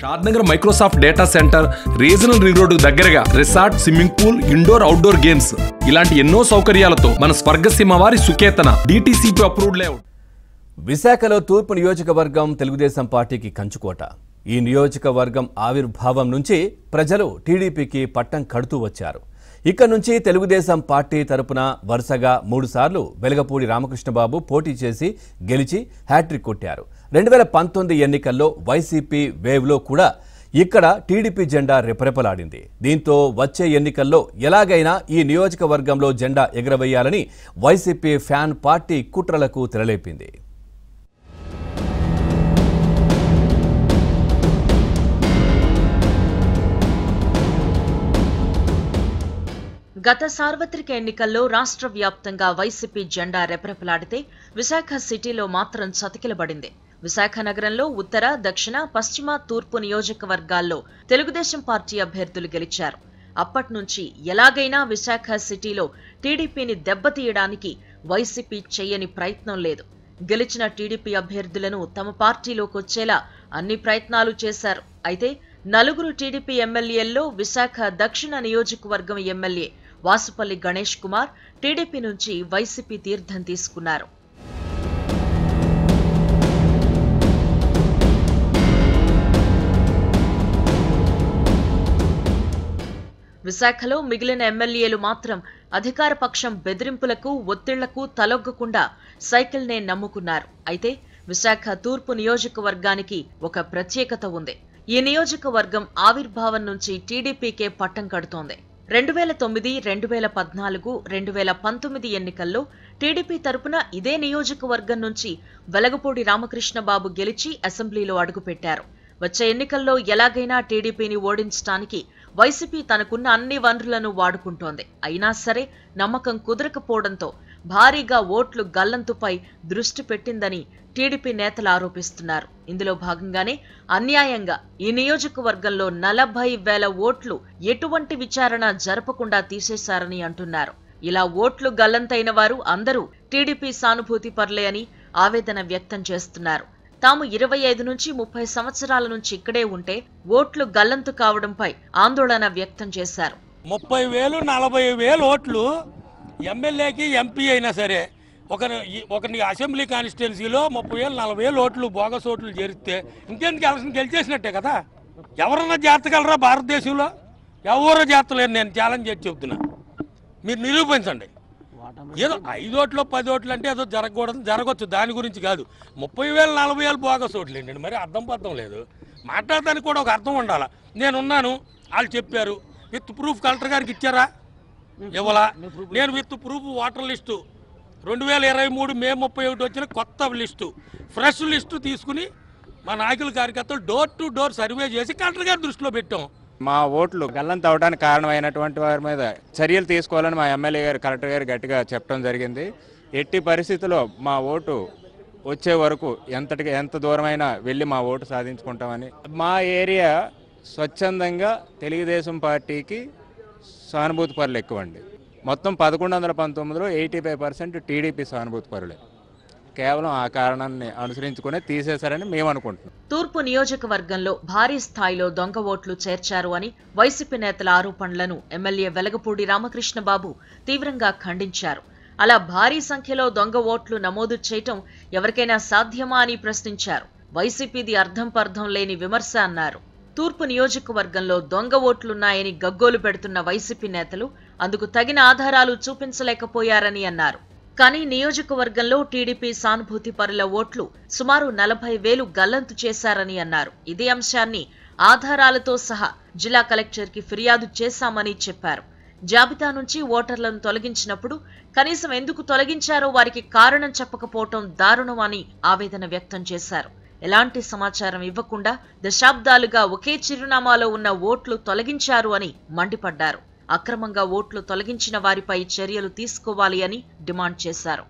షాద్ Shadnagar Microsoft data centre regional ring road దగ్గరగా resort swimming pool indoor outdoor games ఇలాంటి ఎన్నో సౌకర్యాలతో మన స్వర్గసీమ వారి సుకేతన డిటిసిపి అప్రూవ్డ్ లేఅవుట్ విశాఖలో తూర్పు నియోజకవర్గం తెలుగుదేశం పార్టీకి కంచుకోట ఈ నియోజకవర్గం ఆవిర్భావం నుంచి ప్రజలు టీడీపీకి పట్టం కడుతూ వచ్చారు ఇక్కడ నుంచి తెలుగుదేశం పార్టీ తరపున వరుసగా మూడుసార్లు వెలగపూడి రామకృష్ణబాబు పోటీ చేసి గెలిచి హ్యాట్రిక్ కొట్టారు రెండు వేల పంతొమ్మిది ఎన్నికల్లో వైసీపీ వేవ్లో కూడా ఇక్కడ టీడీపీ జెండా రెపరెపలాడింది దీంతో వచ్చే ఎన్నికల్లో ఎలాగైనా ఈ నియోజకవర్గంలో జెండా ఎగరవేయాలని వైసీపీ ఫ్యాన్ పార్టీ కుట్రలకు తెరలేపింది గత సార్వత్రిక ఎన్నికల్లో రాష్ట్ర వ్యాప్తంగా వైసీపీ జెండా రెపరెపలాడితే విశాఖ సిటీలో మాత్రం చతికిలబడింది విశాఖ నగరంలో ఉత్తర దక్షిణ పశ్చిమ తూర్పు నియోజకవర్గాల్లో తెలుగుదేశం పార్టీ అభ్యర్థులు గెలిచారు అప్పటి నుంచి ఎలాగైనా విశాఖ సిటీలో టీడీపీని దెబ్బతీయడానికి వైసీపీ చేయని ప్రయత్నం లేదు గెలిచిన టీడీపీ అభ్యర్థులను తమ పార్టీలోకొచ్చేలా అన్ని ప్రయత్నాలు చేశారు అయితే నలుగురు టీడీపీ ఎమ్మెల్యేల్లో విశాఖ దక్షిణ నియోజకవర్గం ఎమ్మెల్యే వాసుపల్లి గణేష్ కుమార్ టీడీపీ నుంచి వైసీపీ తీర్థం తీసుకున్నారు విశాఖలో మిగిలిన ఎమ్మెల్యేలు మాత్రం అధికార పక్షం బెదిరింపులకు ఒత్తిళ్లకు తలొగ్గకుండా సైకిల్నే నమ్ముకున్నారు అయితే విశాఖ తూర్పు నియోజకవర్గానికి ఒక ప్రత్యేకత ఉంది ఈ నియోజకవర్గం ఆవిర్భావం నుంచి టీడీపీకే పట్టం కడుతోంది రెండు వేల తొమ్మిది రెండు వేల పద్నాలుగు రెండు వేల పంతొమ్మిది ఎన్నికల్లో టీడీపీ తరపున ఇదే నియోజకవర్గం నుంచి వెలగపూడి రామకృష్ణబాబు గెలిచి అసెంబ్లీలో అడుగుపెట్టారు వచ్చే ఎన్నికల్లో ఎలాగైనా టీడీపీని ఓడించడానికి వైసీపీ తనకున్న అన్ని వనరులను వాడుకుంటోంది అయినా సరే నమ్మకం కుదరకపోవడంతో భారీగా ఓట్లు గల్లంతుపై దృష్టి పెట్టిందని టీడీపీ నేతలు ఆరోపిస్తున్నారు ఇందులో భాగంగానే అన్యాయంగా ఈ నియోజకవర్గంలో నలభై వేల ఓట్లు ఎటువంటి విచారణ జరపకుండా తీసేశారని అంటున్నారు ఇలా ఓట్లు గల్లంతైన వారు అందరూ టీడీపీ సానుభూతి పర్లే అని ఆవేదన వ్యక్తం చేస్తున్నారు తాము ఇరవై ఐదు నుంచి ముప్పై సంవత్సరాల నుంచి ఇక్కడే ఉంటే ఓట్లు గల్లంతు కావడంపై ఆందోళన వ్యక్తం చేశారు ముప్పై వేలు నలభై వేలు ఓట్లు ఎమ్మెల్యేకి ఎంపీ అయినా సరే ఒక ఒకని అసెంబ్లీ కాన్స్టిట్యున్సీలో ముప్పై వేలు నలభై వేలు ఓట్లు బోగస్ ఓట్లు చేరిస్తే ఇంకెందుకు ఎలక్షన్ గెలిచేసినట్టే కదా ఎవరన్నా జాతగలరా భారతదేశంలో ఎవరో జాతలేరు నేను ఛాలెంజ్ చేసి చెబుతున్నా మీరు నిరూపించండి ఏదో ఐదు పది ఓట్లు అంటే ఏదో జరగకూడదు జరగవచ్చు దాని గురించి కాదు ముప్పై వేలు నలభై వేలు బోగస్ నేను మరి అర్థం పద్ధం లేదు మాట్లాడటానికి కూడా ఒక అర్థం ఉండాలి నేనున్నాను వాళ్ళు చెప్పారు విత్ ప్రూఫ్ కలెక్టర్ గారికి ఇచ్చారా ఇవ్వలా నేను విత్ ప్రూఫ్ ఓటర్ లిస్టు రెండు వేల ఇరవై మూడు మే ముప్పై ఒకటి వచ్చిన కొత్త లిస్టు ఫ్రెష్ లిస్టు తీసుకుని మా నాయకుల కార్యకర్తలు డోర్ టు డోర్ సర్వే చేసి కలెక్టర్ గారి దృష్టిలో పెట్టాం మా ఓట్లు గల్లం తవ్వడానికి కారణమైనటువంటి వారి మీద చర్యలు తీసుకోవాలని మా ఎమ్మెల్యే గారు కలెక్టర్ గారు గట్టిగా చెప్పడం జరిగింది ఎట్టి పరిస్థితిలో మా ఓటు వచ్చే వరకు ఎంతటి ఎంత దూరమైనా వెళ్ళి మా ఓటు సాధించుకుంటామని మా ఏరియా స్వచ్ఛందంగా తెలుగుదేశం పార్టీకి సానుభూతి పరులు ఎక్కువండి మొత్తం పదకొండు వందల పంతొమ్మిదిలో ఎయిటీ ఫైవ్ పర్సెంట్ టీడీపీ సానుభూతి పరులే కేవలం ఆ కారణాన్ని అనుసరించుకునే తీసేశారని మేము అనుకుంటున్నాం తూర్పు నియోజకవర్గంలో భారీ స్థాయిలో దొంగ ఓట్లు చేర్చారు అని వైసీపీ నేతల ఆరోపణలను ఎమ్మెల్యే వెలగపూడి రామకృష్ణ బాబు తీవ్రంగా ఖండించారు అలా భారీ సంఖ్యలో దొంగ ఓట్లు నమోదు చేయటం ఎవరికైనా సాధ్యమా అని ప్రశ్నించారు వైసీపీది అర్థం పర్థం లేని విమర్శ అన్నారు తూర్పు నియోజకవర్గంలో దొంగ ఓట్లున్నాయని గగ్గోలు పెడుతున్న వైసీపీ నేతలు అందుకు తగిన ఆధారాలు చూపించలేకపోయారని అన్నారు కానీ నియోజకవర్గంలో టీడీపీ సానుభూతి పరుల ఓట్లు సుమారు నలభై వేలు గల్లంతు చేశారని అన్నారు ఇదే అంశాన్ని ఆధారాలతో సహా జిల్లా కలెక్టర్ ఫిర్యాదు చేశామని చెప్పారు జాబితా నుంచి ఓటర్లను తొలగించినప్పుడు కనీసం ఎందుకు తొలగించారో వారికి కారణం చెప్పకపోవటం దారుణం అని ఆవేదన వ్యక్తం చేశారు ఎలాంటి సమాచారం ఇవ్వకుండా దశాబ్దాలుగా ఒకే చిరునామాలో ఉన్న ఓట్లు తొలగించారు అని మండిపడ్డారు అక్రమంగా ఓట్లు తొలగించిన వారిపై చర్యలు తీసుకోవాలి అని డిమాండ్ చేశారు